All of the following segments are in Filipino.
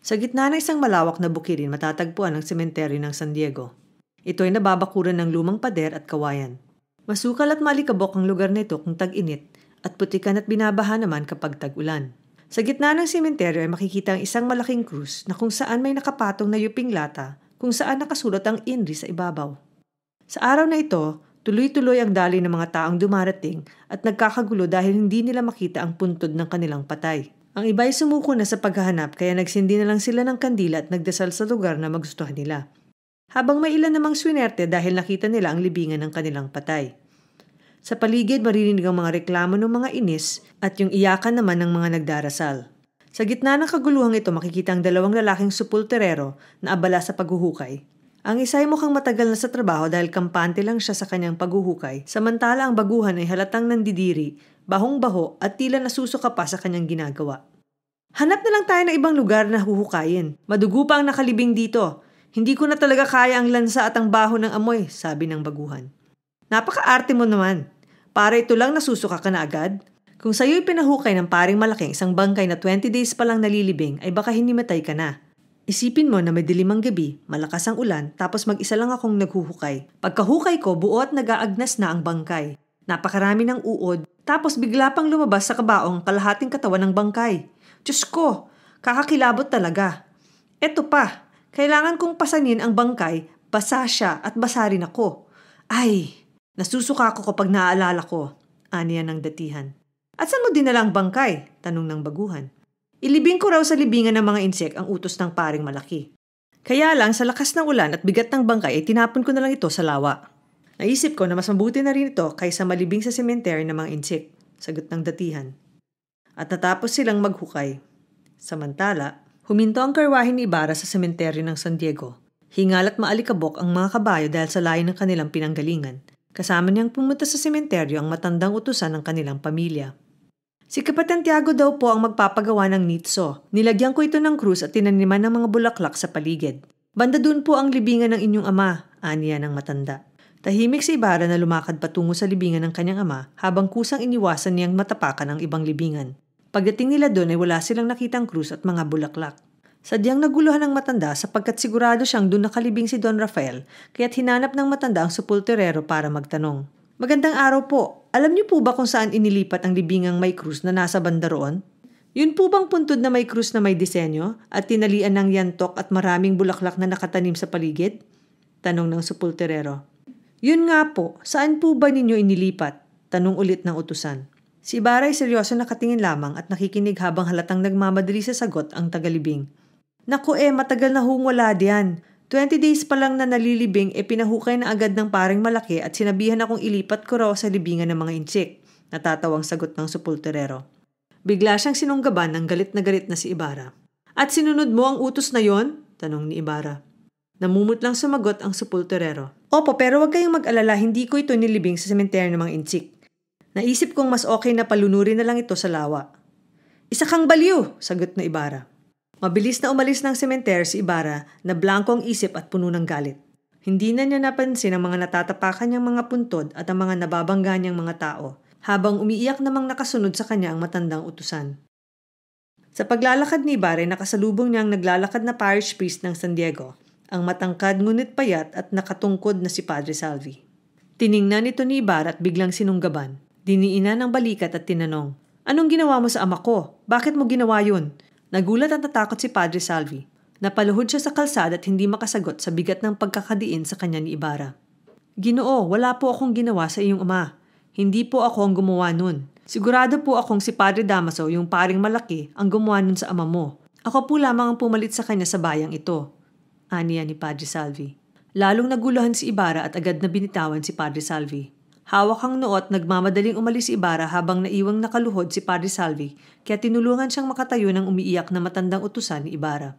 Sa gitna ng isang malawak na bukirin matatagpuan ang sementeryo ng San Diego. Ito ay nababakuran ng lumang pader at kawayan. Masukal at malikabok ang lugar nito kung tag-init at putikan at binabaha naman kapag tag-ulan. Sa gitna ng sementeryo ay makikita ang isang malaking krus na kung saan may nakapatong na yuping lata kung saan nakasulat ang inri sa ibabaw. Sa araw na ito, tuloy-tuloy ang dali ng mga taong dumarating at nagkakagulo dahil hindi nila makita ang puntod ng kanilang patay. Ang iba ay sumuko na sa paghahanap kaya nagsindi na lang sila ng kandila at nagdasal sa lugar na magustuhan nila. Habang may ilan namang swinerte dahil nakita nila ang libingan ng kanilang patay. Sa paligid maririnig ang mga reklamo ng mga inis at yung iyakan naman ng mga nagdarasal. Sa gitna ng kaguluhang ito makikita ang dalawang lalaking supulterero na abala sa paghuhukay. Ang isa ay mukhang matagal na sa trabaho dahil kampante lang siya sa kanyang paghuhukay, samantala ang baguhan ay halatang nandidiri bahong-baho at tila nasusuka pa sa kanyang ginagawa. Hanap na lang tayo ng ibang lugar na huhukayin. Madugo pa ang nakalibing dito. Hindi ko na talaga kaya ang lansa at ang baho ng amoy, sabi ng baguhan. Napakaarte mo naman. Para ito lang nasusuka ka na agad. Kung sa'yo'y pinahukay ng paring malaking isang bangkay na 20 days pa lang nalilibing, ay baka hinimatay ka na. Isipin mo na may dilimang gabi, malakas ang ulan, tapos mag-isa lang akong naghuhukay. Pagkahukay ko, buo at nag-aagnas na ang bangkay. Napakarami ng uod, tapos bigla pang lumabas sa kabaong kalahating katawan ng bangkay. Diyos ko, kakakilabot talaga. Eto pa, kailangan kong pasanin ang bangkay, basa siya at basa rin ako. Ay, nasusuka ako kapag naaalala ko, aniya ng datihan. At saan mo dinala ang bangkay? Tanong ng baguhan. Ilibing ko raw sa libingan ng mga insek ang utos ng paring malaki. Kaya lang sa lakas ng ulan at bigat ng bangkay ay tinapon ko na lang ito sa lawa. Naisip ko na mas mabuti na rin ito kaysa malibing sa cemetery ng mga insik, sagot ng datihan. At natapos silang maghukay. Samantala, huminto ang karwahin ni Ibarra sa cemetery ng San Diego. Hingal at maalikabok ang mga kabayo dahil sa layo ng kanilang pinanggalingan. Kasama niyang pumunta sa sementeryo ang matandang utusan ng kanilang pamilya. Si Kapatan Tiago daw po ang magpapagawa ng nitso. Nilagyan ko ito ng krus at tinaniman ng mga bulaklak sa paligid. Banda doon po ang libingan ng inyong ama, aniya ng matanda. Tahimik si Ibarra na lumakad patungo sa libingan ng kanyang ama habang kusang iniwasan niyang matapakan ang ibang libingan. Pagdating nila doon ay wala silang nakitang krus at mga bulaklak. Sadyang naguluhan ng matanda sapagkat sigurado siyang doon nakalibing si Don Rafael kaya't hinanap ng matanda ang sepulturero para magtanong. Magandang araw po. Alam niyo po ba kung saan inilipat ang libingang may krus na nasa banda Yun po bang puntod na may krus na may disenyo at tinalian ng yantok at maraming bulaklak na nakatanim sa paligid? Tanong ng sepulturero. Yun nga po, saan po ba ninyo inilipat? Tanong ulit ng utusan. Si Ibarra ay seryoso nakatingin lamang at nakikinig habang halatang nagmamadali sa sagot ang tagalibing. Naku eh, matagal na hong wala diyan. 20 days pa lang na nalilibing e eh, pinahukay na agad ng paring malaki at sinabihan akong ilipat ko raw sa libingan ng mga insik. Natatawang sagot ng supulterero. Bigla siyang sinunggaban ng galit na galit na si Ibarra. At sinunod mo ang utos na yon? Tanong ni Ibarra. Namumutlang sumagot ang sepulturero. Opo, pero wag kayong mag-alala, hindi ko ito nilibing sa sementeryo ng mga insik. Naisip kong mas okay na palunurin na lang ito sa lawa. Isa kang baliw, sagot na Ibarra. Mabilis na umalis ng sementeryo si Ibarra na blangkong isip at puno ng galit. Hindi na niya napansin ang mga natatapakan niyang mga puntod at ang mga nababangga niyang mga tao habang umiiyak namang nakasunod sa kanya ang matandang utusan. Sa paglalakad ni Ibarra, nakasalubong niya ang naglalakad na parish priest ng San Diego ang matangkad ngunit payat at nakatungkod na si Padre Salvi. Tiningnan ito ni Ibar at biglang sinunggaban. Diniinan ng balikat at tinanong, Anong ginawa mo sa ama ko? Bakit mo ginawa yun? Nagulat at natakot si Padre Salvi. Napaluhod siya sa kalsada at hindi makasagot sa bigat ng pagkakadiin sa kanya ni Ibarra. Ginoo, wala po akong ginawa sa iyong ama. Hindi po ako ang gumawa nun. Sigurado po akong si Padre Damaso, yung paring malaki, ang gumawa nun sa ama mo. Ako po lamang ang pumalit sa kanya sa bayang ito aniya ni Padre Salvi. Lalong naguluhan si Ibarra at agad na binitawan si Padre Salvi. Hawak ang noot nagmamadaling umalis si Ibarra habang naiwang nakaluhod si Padre Salvi kaya tinulungan siyang makatayo ng umiiyak na matandang utusan ni Ibarra.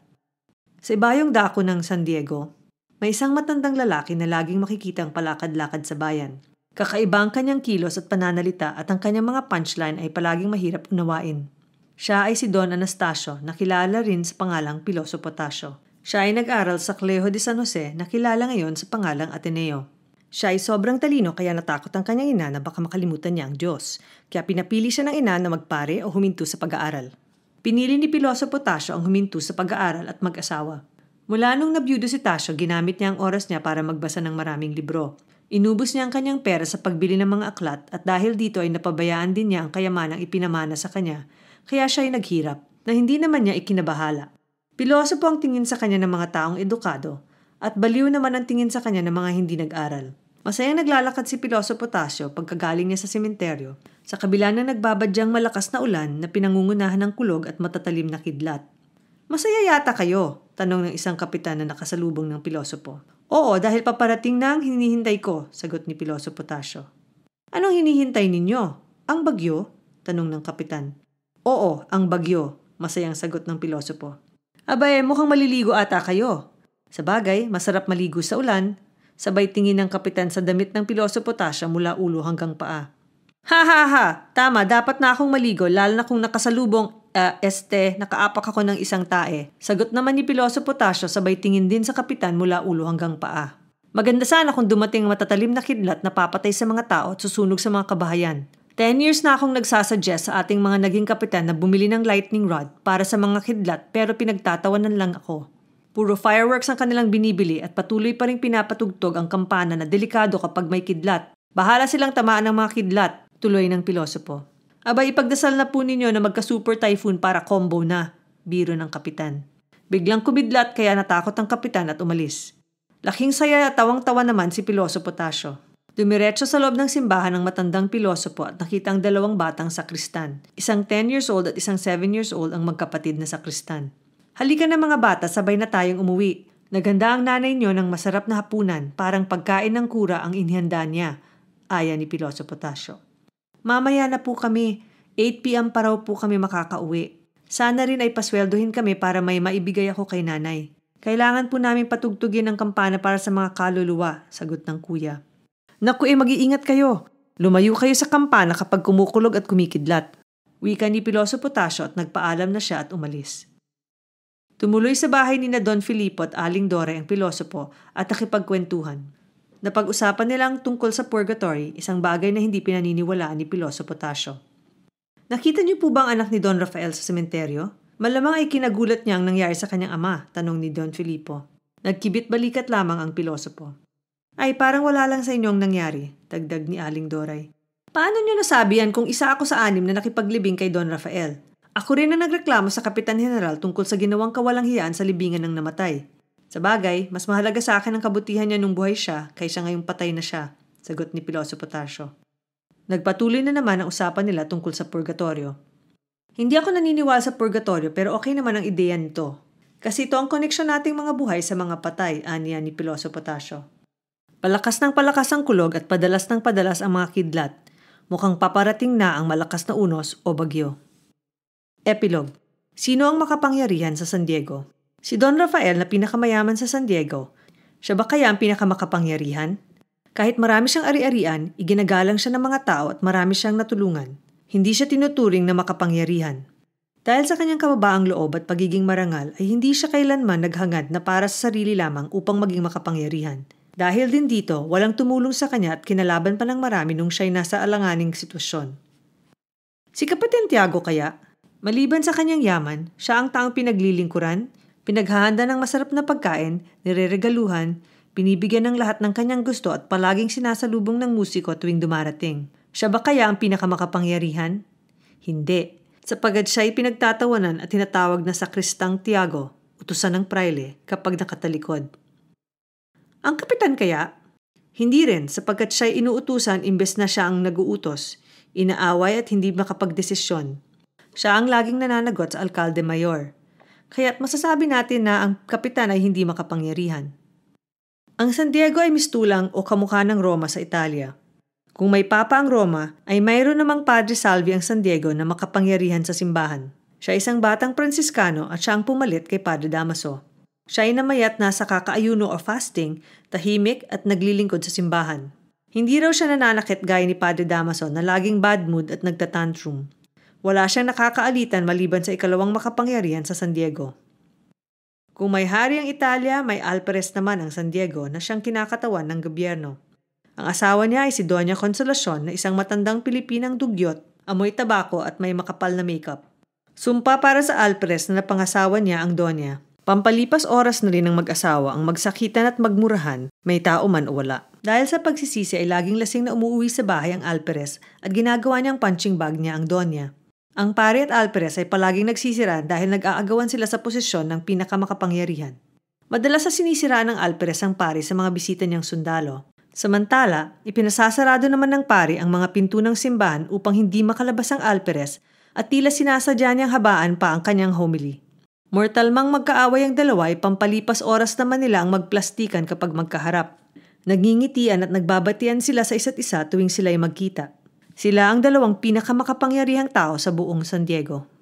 Sa ibayong dako ng San Diego, may isang matandang lalaki na laging makikita ang palakad-lakad sa bayan. Kakaiba ang kanyang kilos at pananalita at ang kanyang mga punchline ay palaging mahirap unawain. Siya ay si Don Anastasio na kilala rin sa pangalang Piloso Potasio. Siya ay nag-aral sa Clejo de San Jose na kilala ngayon sa pangalang Ateneo. Siya ay sobrang talino kaya natakot ang kanyang ina na baka makalimutan niya ang Diyos, kaya pinapili siya ng ina na magpare o huminto sa pag-aaral. Pinili ni Piloso Potasio ang huminto sa pag-aaral at mag-asawa. Mula nung nabiyudo si Tasyo, ginamit niya ang oras niya para magbasa ng maraming libro. Inubos niya ang kanyang pera sa pagbili ng mga aklat at dahil dito ay napabayaan din niya ang kayamanang ipinamana sa kanya, kaya siya ay naghirap na hindi naman niya ikinabahala. Piloso po ang tingin sa kanya ng mga taong edukado at baliw naman ang tingin sa kanya ng mga hindi nag-aral. Masayang naglalakad si Piloso Potasio pagkagaling niya sa sementeryo sa kabila ng nagbabadyang malakas na ulan na pinangungunahan ng kulog at matatalim na kidlat. Masaya yata kayo, tanong ng isang kapitan na nakasalubong ng Pilosopo. Oo, dahil paparating na ang hinihintay ko, sagot ni Piloso Potasio. Anong hinihintay ninyo? Ang bagyo? Tanong ng kapitan. Oo, ang bagyo, masayang sagot ng Pilosopo. Abay, eh, mukhang maliligo ata kayo. Sa bagay, masarap maligo sa ulan. Sabay tingin ng kapitan sa damit ng piloso potasya mula ulo hanggang paa. Ha ha ha! Tama, dapat na akong maligo lalo na kung nakasalubong, uh, este, nakaapak ako ng isang tae. Sagot naman ni Piloso Potasyo sabay tingin din sa kapitan mula ulo hanggang paa. Maganda sana kung dumating matatalim na kidlat na papatay sa mga tao at susunog sa mga kabahayan. Ten years na akong nagsasuggest sa ating mga naging kapitan na bumili ng lightning rod para sa mga kidlat pero pinagtatawanan lang ako. Puro fireworks ang kanilang binibili at patuloy pa rin pinapatugtog ang kampana na delikado kapag may kidlat. Bahala silang tamaan ng mga kidlat, tuloy ng pilosopo. Aba ipagdasal na po ninyo na magka-super typhoon para combo na, biro ng kapitan. Biglang kumidlat kaya natakot ang kapitan at umalis. Laking saya at tawang-tawa naman si Piloso Potasio. Dumiretso sa loob ng simbahan ng matandang pilosopo at nakita ang dalawang batang sakristan. Isang 10 years old at isang 7 years old ang magkapatid na sakristan. Halika na mga bata, sabay na tayong umuwi. Naganda ang nanay niyo ng masarap na hapunan, parang pagkain ng kura ang inihanda niya, aya ni Pilosopo Tasyo. Mamaya na po kami, 8pm pa raw po kami makakauwi. Sana rin ay pasweldohin kami para may maibigay ako kay nanay. Kailangan po namin patugtugin ang kampana para sa mga kaluluwa, sagot ng kuya. Naku eh, mag-iingat kayo. Lumayo kayo sa kampana kapag kumukulog at kumikidlat. Wika ni Piloso Potasio at nagpaalam na siya at umalis. Tumuloy sa bahay ni na Don Filippo at Aling Dore ang pilosopo at nakipagkwentuhan. Napag-usapan nilang tungkol sa purgatory, isang bagay na hindi pinaniniwalaan ni Piloso Potasio. Nakita niyo po ba ang anak ni Don Rafael sa sementeryo? Malamang ay kinagulat niya ang nangyari sa kanyang ama, tanong ni Don Filippo. Nagkibit balikat lamang ang pilosopo. Ay, parang wala lang sa inyo ang nangyari, dagdag ni Aling Doray. Paano nyo nasabi yan kung isa ako sa anim na nakipaglibing kay Don Rafael? Ako rin ang nagreklamo sa Kapitan General tungkol sa ginawang kawalang hiyaan sa libingan ng namatay. Sa bagay, mas mahalaga sa akin ang kabutihan niya nung buhay siya kaysa ngayong patay na siya, sagot ni Piloso Potasio. Nagpatuloy na naman ang usapan nila tungkol sa purgatorio. Hindi ako naniniwala sa purgatorio pero okay naman ang ideya nito. Kasi ito ang koneksyon nating mga buhay sa mga patay, aniya ni Piloso Potasio. Palakas ng palakas ang kulog at padalas ng padalas ang mga kidlat. Mukhang paparating na ang malakas na unos o bagyo. Epilog Sino ang makapangyarihan sa San Diego? Si Don Rafael na pinakamayaman sa San Diego. Siya ba kaya ang pinakamakapangyarihan? Kahit marami siyang ari-arian, iginagalang siya ng mga tao at marami siyang natulungan. Hindi siya tinuturing na makapangyarihan. Dahil sa kanyang kababaang loob at pagiging marangal ay hindi siya kailanman naghangad na para sa sarili lamang upang maging makapangyarihan – dahil din dito, walang tumulong sa kanya at kinalaban pa ng marami nung siya'y nasa alanganing sitwasyon. Si Kapitan Tiago kaya, maliban sa kanyang yaman, siya ang taong pinaglilingkuran, pinaghahanda ng masarap na pagkain, nireregaluhan, pinibigyan ng lahat ng kanyang gusto at palaging sinasalubong ng musiko tuwing dumarating. Siya ba kaya ang pinakamakapangyarihan? Hindi, sapagat siya'y pinagtatawanan at tinatawag na sakristang Tiago, utusan ng praile, kapag nakatalikod. Ang kapitan kaya? Hindi rin sapagkat siya'y inuutusan imbes na siya ang naguutos, inaaway at hindi makapagdesisyon. Siya ang laging nananagot sa alkalde mayor. Kaya't masasabi natin na ang kapitan ay hindi makapangyarihan. Ang San Diego ay mistulang o kamukha ng Roma sa Italia. Kung may papa ang Roma, ay mayroon namang Padre Salvi ang San Diego na makapangyarihan sa simbahan. Siya isang batang Pransiskano at siya ang pumalit kay Padre Damaso. Siya ay namayat na kakaayuno o fasting, tahimik at naglilingkod sa simbahan. Hindi raw siya nananakit gaya ni Padre Damaso na laging bad mood at nagtatantrum. Wala siyang nakakaalitan maliban sa ikalawang makapangyarihan sa San Diego. Kung may hari ang Italia, may Alperes naman ang San Diego na siyang kinakatawan ng gobyerno. Ang asawa niya ay si Doña Consolacion na isang matandang Pilipinang dugyot, amoy tabako at may makapal na makeup. Sumpa para sa Alperes na napangasawa niya ang Doña. Pampalipas oras na rin ng mag-asawa ang magsakitan at magmurahan, may tao man o wala. Dahil sa pagsisisi ay laging lasing na umuwi sa bahay ang Alperes at ginagawa niyang punching bag niya ang Donya. Ang pare at Alperes ay palaging nagsisiraan dahil nag-aagawan sila sa posisyon ng pinakamakapangyarihan. Madalas sa sinisiraan ng Alperes ang pare sa mga bisita niyang sundalo. Samantala, ipinasasarado naman ng pare ang mga pinto ng simbahan upang hindi makalabas ang Alperes at tila sinasadya niyang habaan pa ang kanyang homily. Mortal mang magkaaway ang dalawa ay pampalipas oras naman nila ang magplastikan kapag magkaharap. Nagingitian at nagbabatian sila sa isa't isa tuwing sila ay magkita. Sila ang dalawang pinakamakapangyarihang tao sa buong San Diego.